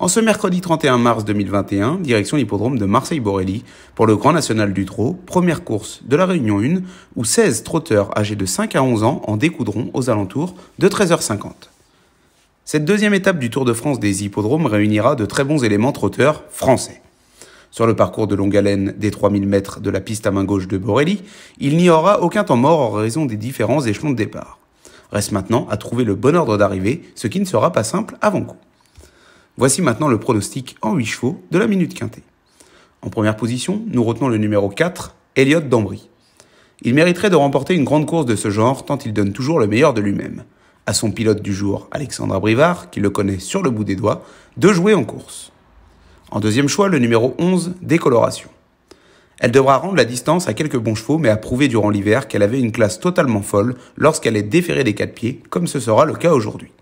En ce mercredi 31 mars 2021, direction l'hippodrome de Marseille-Borelli pour le Grand National du Trot, première course de la Réunion 1 où 16 trotteurs âgés de 5 à 11 ans en découdront aux alentours de 13h50. Cette deuxième étape du Tour de France des hippodromes réunira de très bons éléments trotteurs français. Sur le parcours de longue haleine des 3000 mètres de la piste à main gauche de Borelli, il n'y aura aucun temps mort en raison des différents échelons de départ. Reste maintenant à trouver le bon ordre d'arrivée, ce qui ne sera pas simple avant coup. Voici maintenant le pronostic en huit chevaux de la minute quintée. En première position, nous retenons le numéro 4, Elliot Dambry. Il mériterait de remporter une grande course de ce genre tant il donne toujours le meilleur de lui-même. À son pilote du jour, Alexandre Brivard, qui le connaît sur le bout des doigts, de jouer en course. En deuxième choix, le numéro 11, Décoloration. Elle devra rendre la distance à quelques bons chevaux, mais a prouvé durant l'hiver qu'elle avait une classe totalement folle lorsqu'elle est déférée des quatre pieds, comme ce sera le cas aujourd'hui.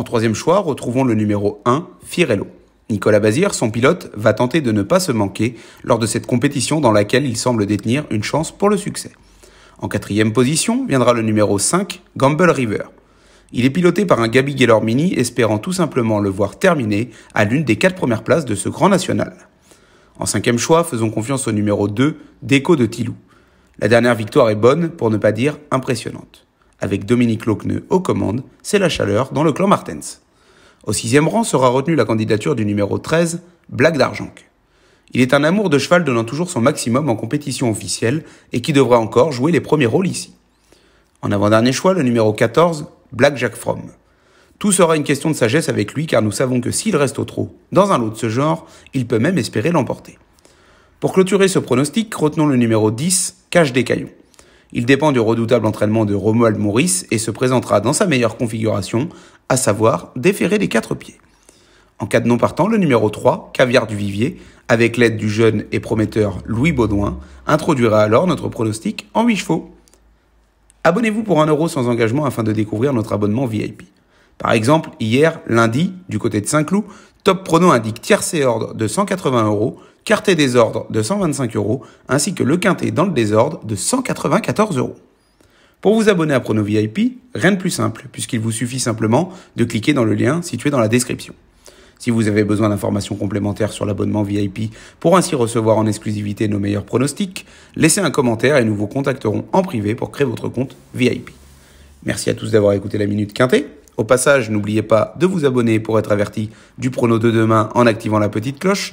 En troisième choix, retrouvons le numéro 1, Firello. Nicolas Bazir, son pilote, va tenter de ne pas se manquer lors de cette compétition dans laquelle il semble détenir une chance pour le succès. En quatrième position viendra le numéro 5, Gamble River. Il est piloté par un Gabi Mini, espérant tout simplement le voir terminer à l'une des quatre premières places de ce grand national. En cinquième choix, faisons confiance au numéro 2, Déco de Tilou. La dernière victoire est bonne, pour ne pas dire impressionnante avec Dominique Locneux aux commandes, c'est la chaleur dans le clan Martens. Au sixième rang sera retenue la candidature du numéro 13, Black Dargent. Il est un amour de cheval donnant toujours son maximum en compétition officielle et qui devra encore jouer les premiers rôles ici. En avant-dernier choix, le numéro 14, Black Jack Fromm. Tout sera une question de sagesse avec lui car nous savons que s'il reste au trot dans un lot de ce genre, il peut même espérer l'emporter. Pour clôturer ce pronostic, retenons le numéro 10, Cache des Caillons. Il dépend du redoutable entraînement de Romuald Maurice et se présentera dans sa meilleure configuration, à savoir déférer les quatre pieds. En cas de non partant, le numéro 3, Caviar du Vivier, avec l'aide du jeune et prometteur Louis Baudouin, introduira alors notre pronostic en 8 chevaux. Abonnez-vous pour 1€ euro sans engagement afin de découvrir notre abonnement VIP. Par exemple, hier, lundi, du côté de Saint-Cloud, Top Prono indique tiercé ordre de 180 euros quartet des ordres de 125 euros, ainsi que le quintet dans le désordre de 194 euros. Pour vous abonner à Prono VIP, rien de plus simple, puisqu'il vous suffit simplement de cliquer dans le lien situé dans la description. Si vous avez besoin d'informations complémentaires sur l'abonnement VIP pour ainsi recevoir en exclusivité nos meilleurs pronostics, laissez un commentaire et nous vous contacterons en privé pour créer votre compte VIP. Merci à tous d'avoir écouté la Minute Quintée. Au passage, n'oubliez pas de vous abonner pour être averti du prono de demain en activant la petite cloche